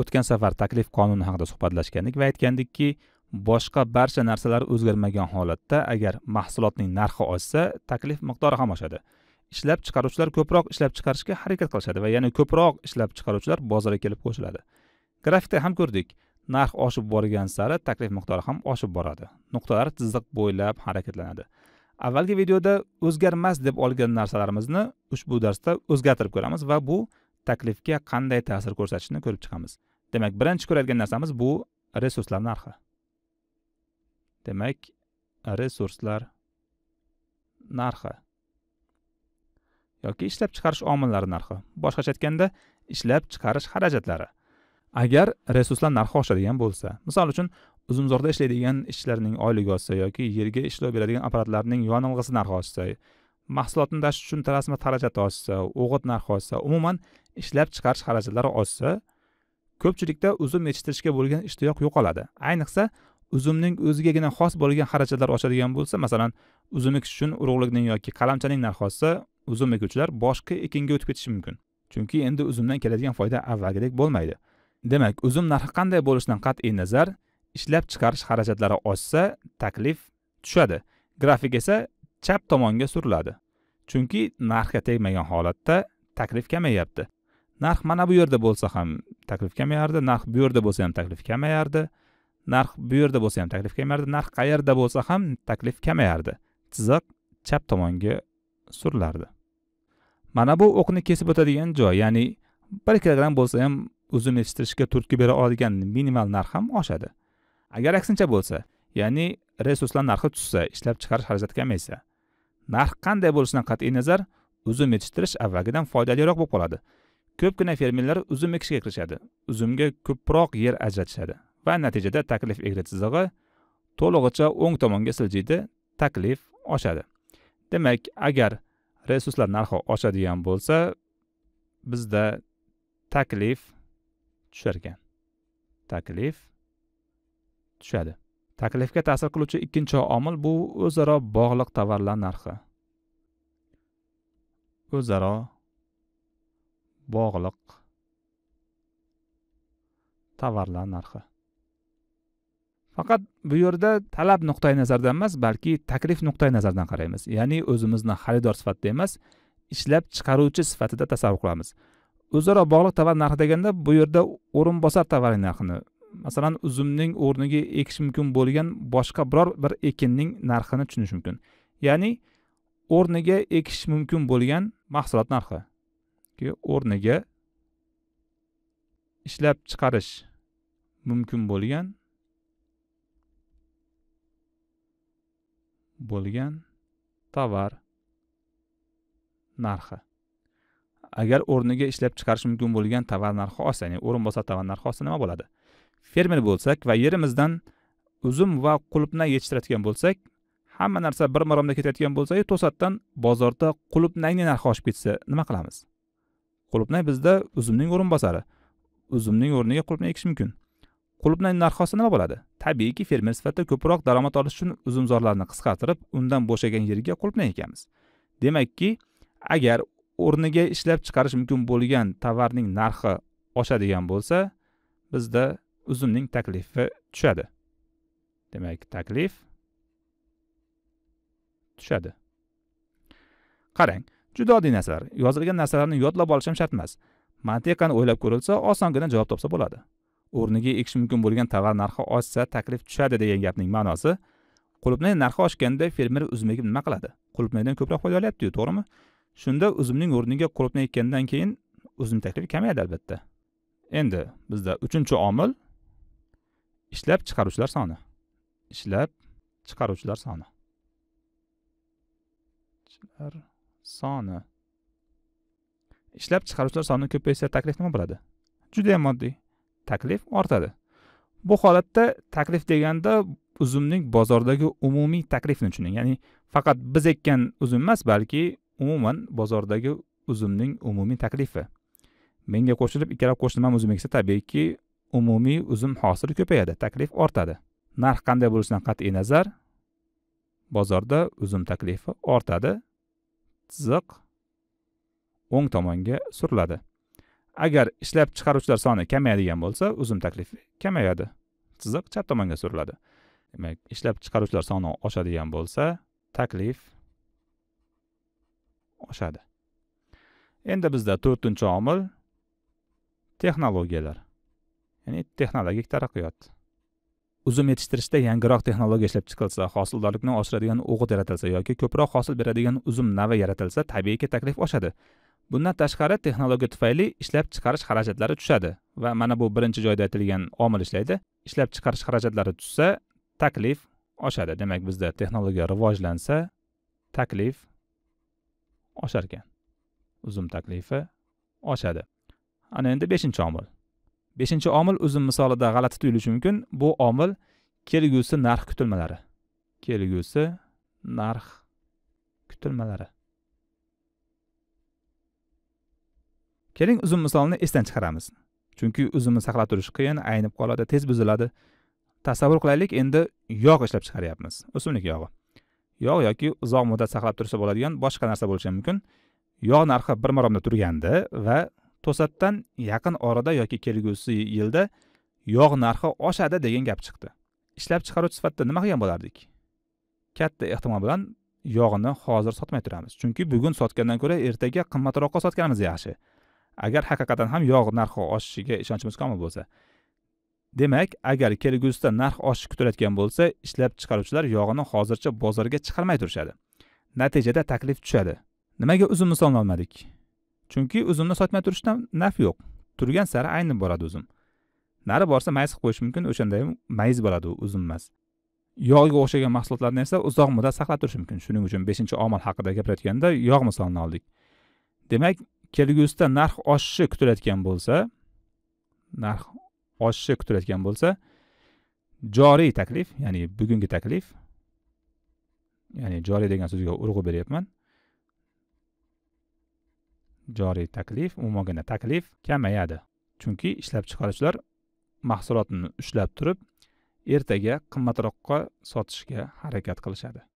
o'tgan safar taklif qonuni haqida suhbatlashgandik va aytgandikki boshqa barcha narsalar o'zgarmagan holatda agar mahsulotning narxi oshsa taklif miqdori ham oshadi ishlab chiqaruvchilar ko'proq ishlab chiqarishga harakat qilishadi va yana ko'proq ishlab chiqaruvchilar bozorga kelib qo'shiladi grafikda ham ko'rdik narx oshib borgan sari taklif miqdori ham oshib boradi nuqtalar chiziq bo'ylab harakatlanadi avvalgi videoda o'zgarmas deb olgan narsalarimizni ushbu darsda o'zgartirib ko'ramiz va bu taklifga qanday ta'sir ko'rsatishini ko'rib chiqamiz demak birinchi ko'radigan narsamiz bu resurslar narxi demak resurslar narxi yoki ishlab chiqarish omillari narxi boshqacha aytganda ishlab chiqarish xarajatlari agar resurslar narxi oshadigan bo'lsa misol uchun uzumzorda ishlaydigan ishchilarning oyligi oshsa yoki yerga ishlov beradigan apparatlarning yonilg'isi narxi oshsa mahsulotni dasht uchun rasman xarajati oshsa o'g'it narxi oshsa umuman ishlab chiqarish xarajatlari oshsa ko'pchilikda uzum yetishtirishga bo'lgan ishtiyoq yo'qoladi ayniqsa uzumning o'zigagina xos bo'lgan xarajatlar oshadigan bo'lsa masalan uzum ekish uchun urug'likning yoki qalamchaning narxi oshsa uzum ekuvchilar boshqa ekinga o'tib ketishi mumkin chunki endi uzumdan keladigan foyda avvalgidek bo'lmaydi demak uzum narxi qanday bo'lishidan qat'iy nazar ishlab chiqarish xarajatlari oshsa taklif tushadi grafik esa chap tomonga suriladi chunki narxga tegmagan holatda taklif kamayyapti narx mana bu yerda bo'lsa ham taklif kamayardi narx bu yerda bo'lsa ham taklif kamayardi narx bu yerda bo'lsa ham taklif kamayardi narx qayerda bo'lsa ham taklif kamayardi chiziq chap tomonga surilardi mana bu o'qni kesib o'tadigan joy ya'ni bir kilogramm bo'lsa ham yetishtirishga turtki bera oladigan minimal narx ham oshadi agar aksincha bo'lsa ya'ni resurslar narxi tushsa ishlab chiqarish xarajati kamaysa narx qanday bo'lishidan qat'iy nazar uzum yetishtirish avvalgidan foydaliroq bo'lib qoladi ko'pgina fermerlar uzum ekishga kirishadi uzumga ko'proq yer ajratishadi va natijada taklif egri chizig'i to'lig'icha o'ng tomonga siljiydi taklif oshadi demak agar resurslar narxi oshadigan bo'lsa bizda taklif tushar taklif tushadi taklifga ta'sir qiluvchi ikkinchi omil bu o'zaro bog'liq tovarlar narxi o'zaro bog'liq tovarlar narxi faqat bu yerda talab nuqtai nazardan emas balki taklif nuqtai nazardan qaraymiz ya'ni o'zimizni xaridor sifatida emas ishlab chiqaruvchi sifatida tasavvur qilamiz o'zaro bog'liq tovar narxi deganda bu yerda o'rinbosar tovar narxini masalan uzumning o'rniga ekish mumkin bo'lgan boshqa biror bir ekinning narxini tushunish mumkin ya'ni o'rniga ekish mumkin bo'lgan mahsulot narxi o'rniga ishlab chiqarish mumkin bo'lgan bo'lgan tovar narxi agar o'rniga ishlab chiqarish mumkin bo'lgan tovar narxi olsa ya'ni o'rinbosar tovar narxi olsa nima bo'ladi fermer bo'lsak va yerimizdan uzum va qulupna yetishtiradigan bo'lsak hamma narsa bir maromda ketayotgan bo'lsa to'satdan bozorda qulupnangni narxi oshib ketsa nima qilamiz qulupnay bizda uzumning o'rinbosari uzumning o'rniga qulupnay ekish mumkin qulupnay narxi olsa nima bo'ladi tabiiyki fermer sifatida ko'proq daromad olish uchun uzumzorlarni qisqartirib undan bo'shagan yerga qulupnay ekamiz demakki agar o'rniga ishlab chiqarish mumkin bo'lgan tovarning narxi oshadigan bo'lsa bizda uzumning taklifi tushadi demak taklif tushadi qarang juda oddiy narsalar yozilgan narsalarni yodlab olish ham shart emas mantiqan o'ylab ko'rilsa osongina javob topsa bo'ladi o'rniga ekish mumkin bo'lgan tovar narxi oshsa taklif tushadi degan gapning ma'nosi qulupnay narxi oshganda fermer uzumiga nima qiladi qulupnaydan ko'proq olayapti-yu, to'g'rimi shunda uzumning o'rniga qulupnay ekkandan keyin uzum taklifi kamayadi albatta endi bizda uchinchi omil ishlab chiqaruvchilar soni ishlab chiqaruvchilar soni ishlab soni ishlab chiqaruvchilar soni ko'paysa taklif nima bo'ladi juda yam oddiy taklif ortadi bu holatda taklif deganda uzumning bozordagi umumiy taklifni tushuning ya'ni faqat biz ekkan uzum emas balki umuman bozordagi uzumning umumiy taklifi menga qo'shilib ikkalab ham uzum eksa tabiiyki umumiy uzum hosili ko'payadi taklif ortadi narx qanday bo'lishidan qat'iy nazar bozorda uzum taklifi ortadi chiziq o'ng tomonga suriladi agar ishlab chiqaruvchilar soni kamayadigan bo'lsa uzum taklifi kamayadi chiziq chap tomonga suriladi demak ishlab chiqaruvchilar soni oshadigan bo'lsa taklif oshadi endi bizda to'rtinchi omil texnologiyalar ya'ni texnologik taraqqiyot uzum yetishtirishda yangiroq texnologiya ishlab chiqilsa hosildorlikni oshiradigan o'g'it yaratilsa yoki ko'proq hosil beradigan uzum navi yaratilsa tabiiyki taklif oshadi bundan tashqari texnologiya tufayli ishlab chiqarish xarajatlari tushadi va mana bu birinchi joyda aytilgan omil ishlaydi ishlab chiqarish xarajatlari tushsa taklif oshadi demak bizda texnologiya rivojlansa taklif oshar ekan uzum taklifi oshadi ana endi beshinchi omil beshinchi omil o'zim misolida g'alati tuyulishi mumkin bu omil kelgusi narx kutilmalari kelgusi narx kutilmalari keling uzun misolni esdan chiqaramiz chunki uzumni saqlab turish qiyin aynib qoladi tez buziladi tasavvur qilaylik endi yog' ishlab chiqaryapmiz o'simlik yog'i yog' yoki uzoq muddat saqlab tursa bo'ladigan boshqa narsa bo'lishi mumkin yog' narxi bir maromda turgandi va to'satdan yaqin orada yoki kelgusi yilda yog' narxi oshadi degan gap chiqdi ishlab chiqaruvchi sifatida nima qilgan bo'lardik katta ehtimol bilan yog'ni hozir sotmay turamiz chunki bugun sotgandan ko'ra ertaga qimmatroqqa sotganimiz yaxshi agar haqiqatan ham yog' narxi oshishiga ishonchimiz komil bo'lsa demak agar kelgusida narx oshishi kutilayotgan bo'lsa ishlab chiqaruvchilar yog'ni hozircha bozorga chiqarmay turishadi natijada taklif tushadi nimaga uzun misolni olmadik chunki uzumni sotmay turishdan naf yo'q turgan sari aynib boradi uzum nari borsa mayiz qilib qo'yish mumkin o'shanda ham mayiz bo'ladi u uzum emas yog'ga o'xshagan mahsulotlarni esa uzoq muddat saqlab turish mumkin shuning uchun beshinchi omil haqida gapirayotganda yog' misolini oldik demak kelgusida narx oshishi kutilayotgan bo'lsa narx oshishi kutilayotgan bo'lsa joriy taklif ya'ni bugungi taklif ya'ni joriy degan so'zga urg'u beryapman joriy taklif umuman taklif kamayadi chunki ishlab chiqaruvchilar mahsulotni ushlab turib ertaga qimmatroqqa sotishga harakat qilishadi